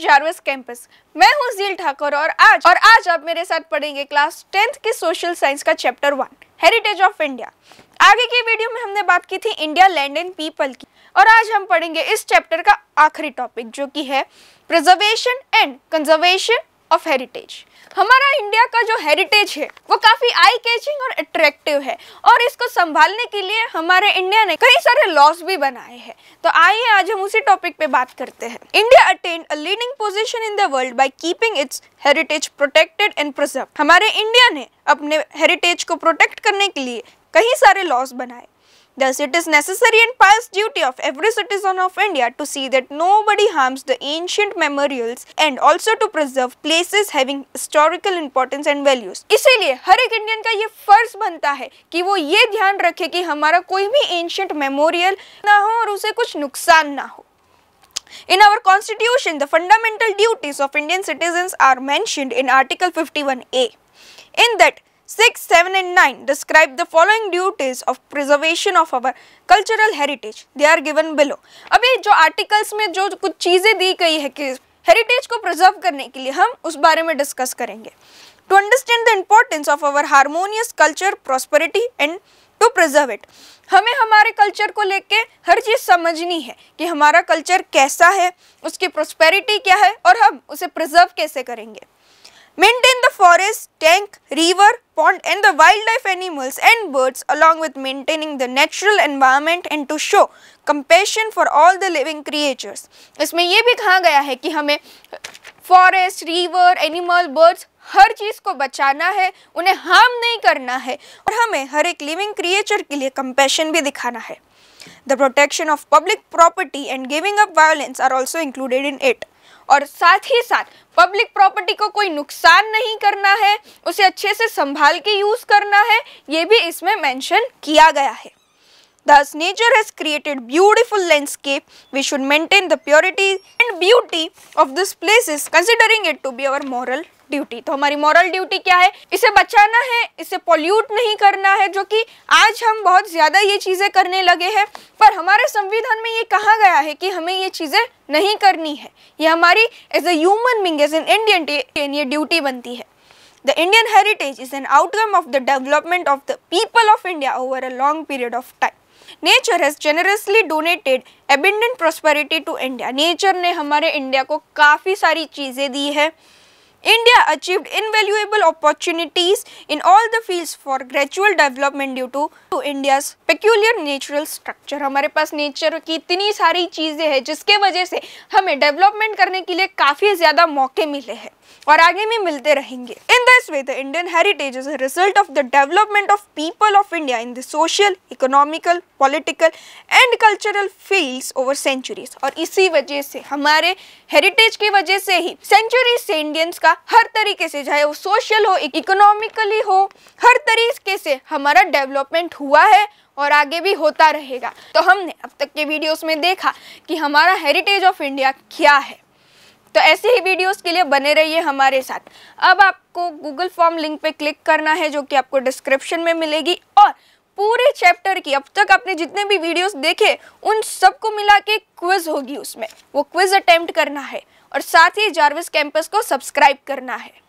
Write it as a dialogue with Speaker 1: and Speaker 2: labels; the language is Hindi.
Speaker 1: जारवेस कैंपस मैं हूं जील ठाकुर और आज और आज आप मेरे साथ पढ़ेंगे क्लास टेंथ के सोशल साइंस का chapter one heritage of India आगे की वीडियो में हमने बात की थी इंडिया लैंड एंड पीपल की और आज हम पढ़ेंगे इस चैप्टर का आखिरी टॉपिक जो कि है preservation and conservation of heritage हमारा इंडिया का जो हेरिटेज है वो काफ़ी आई कैचिंग और अट्रैक्टिव है और इसको संभालने के लिए हमारे इंडिया ने कई सारे लॉस भी बनाए हैं तो आइए आज हम उसी टॉपिक पे बात करते हैं India attain a leading position in the world by keeping its heritage protected and preserve हमारे इंडिया ने अपने हेरिटेज को प्रोटेक्ट करने के लिए कई सारे लॉस बनाए Thus, it is necessary and pious duty of every citizen of India to see that nobody harms the ancient memorials and also to preserve places having historical importance and values. इसलिए हर एक इंडियन का ये फर्ज बनता है कि वो ये ध्यान रखे कि हमारा कोई भी एंशंट मेमोरियल ना हो और उसे कुछ नुकसान ना हो In our constitution, the fundamental duties of Indian citizens are mentioned in Article 51A. In that, 6, 7 and 9 describe the following duties of preservation of our cultural heritage. They are given below. अभी जो articles में जो कुछ चीज़ें दी गई है कि heritage को preserve करने के लिए हम उस बारे में discuss करेंगे To understand the importance of our harmonious culture, prosperity and to preserve it. हमें हमारे culture को लेके हर चीज़ समझनी है कि हमारा culture कैसा है उसकी prosperity क्या है और हम उसे preserve कैसे करेंगे Maintain the forest, tank, river, pond and the wildlife animals and birds along with maintaining the natural environment and to show compassion for all the living creatures. इसमें ये भी कहा गया है कि हमें फॉरेस्ट रिवर एनिमल बर्ड्स हर चीज़ को बचाना है उन्हें हार्म नहीं करना है और हमें हर एक लिविंग क्रिएचर के लिए कंपेशन भी दिखाना है The protection of public property and giving up violence are also included in it. और साथ ही साथ पब्लिक प्रॉपर्टी को कोई नुकसान नहीं करना है उसे अच्छे से संभाल के यूज़ करना है ये भी इसमें मेंशन किया गया है Thus, nature has created beautiful landscape. We should maintain the purity and beauty of this places, considering it to be our moral duty तो हमारी मॉरल ड्यूटी क्या है इसे बचाना है इसे पॉल्यूट नहीं करना है जो कि आज हम बहुत ज़्यादा ये चीज़ें करने लगे हैं पर हमारे संविधान में ये कहा गया है कि हमें ये चीज़ें नहीं करनी है ये हमारी as a human being as an Indian ये ड्यूटी बनती है the Indian heritage is an outcome of the development of the people of India over a long period of time nature has generously donated abundant prosperity to India nature ने हमारे इंडिया को काफ़ी सारी चीज़ें दी है India achieved invaluable opportunities in all the fields for gradual development due to, to India's peculiar natural structure. हमारे पास नेचर की इतनी सारी चीज़ें हैं जिसके वजह से हमें डेवलपमेंट करने के लिए काफ़ी ज़्यादा मौके मिले हैं और आगे भी मिलते रहेंगे in this way the Indian heritage is a result of the development of people of India in the social economical political and cultural fields over centuries और इसी वजह से हमारे हेरिटेज की वजह से ही सेंचुरी से इंडियंस का हर तरीके से चाहे वो सोशल हो इकोनॉमिकली e- हो हर तरीके से हमारा डेवलपमेंट हुआ है और आगे भी होता रहेगा तो हमने अब तक के वीडियोस में देखा कि हमारा हेरिटेज ऑफ इंडिया क्या है तो ऐसे ही वीडियोस के लिए बने रहिए हमारे साथ अब आपको गूगल फॉर्म लिंक पे क्लिक करना है जो कि आपको डिस्क्रिप्शन में मिलेगी और पूरे चैप्टर की अब तक आपने जितने भी वीडियोस देखे उन सबको मिला के क्विज होगी उसमें वो क्विज अटेम्प्ट करना है और साथ ही जारविस कैंपस को सब्सक्राइब करना है